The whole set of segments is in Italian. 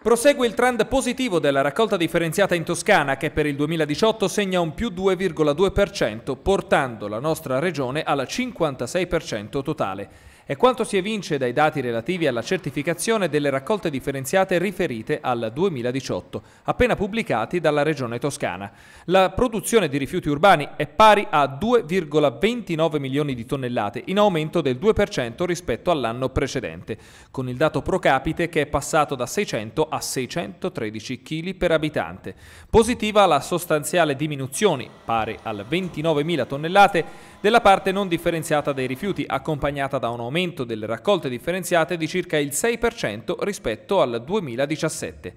Prosegue il trend positivo della raccolta differenziata in Toscana che per il 2018 segna un più 2,2%, portando la nostra regione al 56% totale. È quanto si evince dai dati relativi alla certificazione delle raccolte differenziate riferite al 2018, appena pubblicati dalla Regione Toscana. La produzione di rifiuti urbani è pari a 2,29 milioni di tonnellate, in aumento del 2% rispetto all'anno precedente, con il dato pro capite che è passato da 600 a 613 kg per abitante. Positiva la sostanziale diminuzione, pari al 29.000 tonnellate, della parte non differenziata dei rifiuti, accompagnata da un aumento aumento delle raccolte differenziate di circa il 6% rispetto al 2017.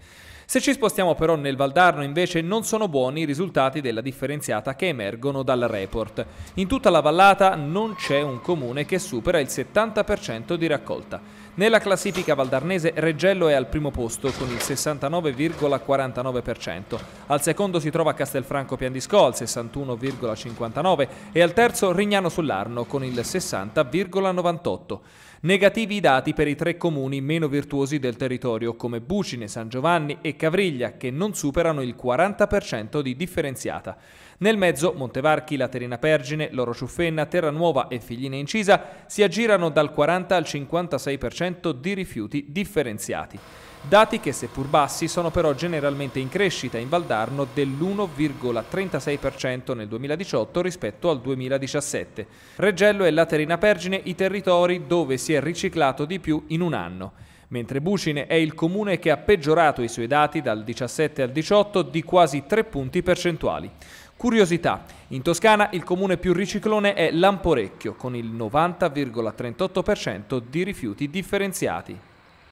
Se ci spostiamo però nel Valdarno invece non sono buoni i risultati della differenziata che emergono dal report. In tutta la vallata non c'è un comune che supera il 70% di raccolta. Nella classifica valdarnese Reggello è al primo posto con il 69,49%, al secondo si trova Castelfranco Piandisco al 61,59% e al terzo Rignano sull'Arno con il 60,98%. Negativi i dati per i tre comuni meno virtuosi del territorio come Bucine, San Giovanni e Cavriglia, che non superano il 40% di differenziata. Nel mezzo Montevarchi, Laterina Pergine, Loro Ciuffenna, Terranuova e Figline Incisa si aggirano dal 40 al 56% di rifiuti differenziati. Dati che seppur bassi sono però generalmente in crescita in Valdarno dell'1,36% nel 2018 rispetto al 2017. Reggello e Laterina Pergine i territori dove si è riciclato di più in un anno mentre Bucine è il comune che ha peggiorato i suoi dati dal 17 al 18 di quasi 3 punti percentuali. Curiosità, in Toscana il comune più riciclone è Lamporecchio con il 90,38% di rifiuti differenziati.